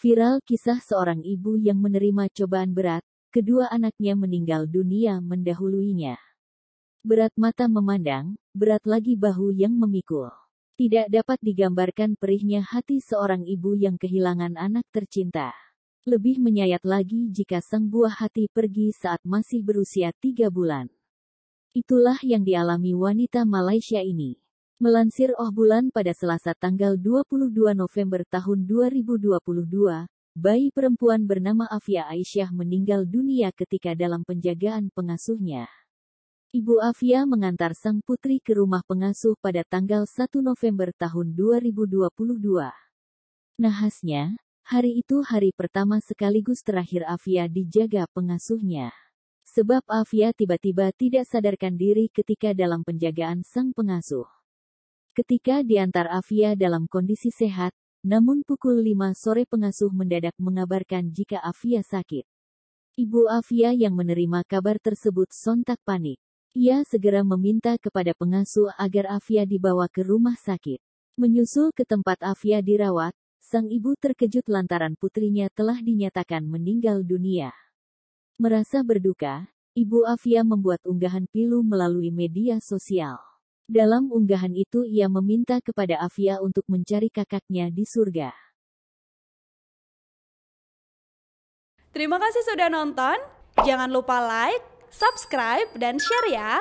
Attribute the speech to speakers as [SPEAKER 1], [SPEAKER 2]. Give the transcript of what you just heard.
[SPEAKER 1] Viral kisah seorang ibu yang menerima cobaan berat, kedua anaknya meninggal dunia mendahuluinya. Berat mata memandang, berat lagi bahu yang memikul. Tidak dapat digambarkan perihnya hati seorang ibu yang kehilangan anak tercinta. Lebih menyayat lagi jika sang buah hati pergi saat masih berusia tiga bulan. Itulah yang dialami wanita Malaysia ini. Melansir Oh Bulan pada Selasa tanggal 22 November tahun 2022, bayi perempuan bernama Afia Aisyah meninggal dunia ketika dalam penjagaan pengasuhnya. Ibu Afia mengantar sang putri ke rumah pengasuh pada tanggal 1 November tahun 2022. Nahasnya, hari itu hari pertama sekaligus terakhir Afia dijaga pengasuhnya. Sebab Afia tiba-tiba tidak sadarkan diri ketika dalam penjagaan sang pengasuh. Ketika diantar Afia dalam kondisi sehat, namun pukul 5 sore pengasuh mendadak mengabarkan jika Afia sakit. Ibu Afia yang menerima kabar tersebut sontak panik. Ia segera meminta kepada pengasuh agar Afia dibawa ke rumah sakit. Menyusul ke tempat Afia dirawat, sang ibu terkejut lantaran putrinya telah dinyatakan meninggal dunia. Merasa berduka, Ibu Afia membuat unggahan pilu melalui media sosial. Dalam unggahan itu ia meminta kepada Afia untuk mencari kakaknya di surga.
[SPEAKER 2] Terima kasih sudah nonton. Jangan lupa like, subscribe, dan share ya.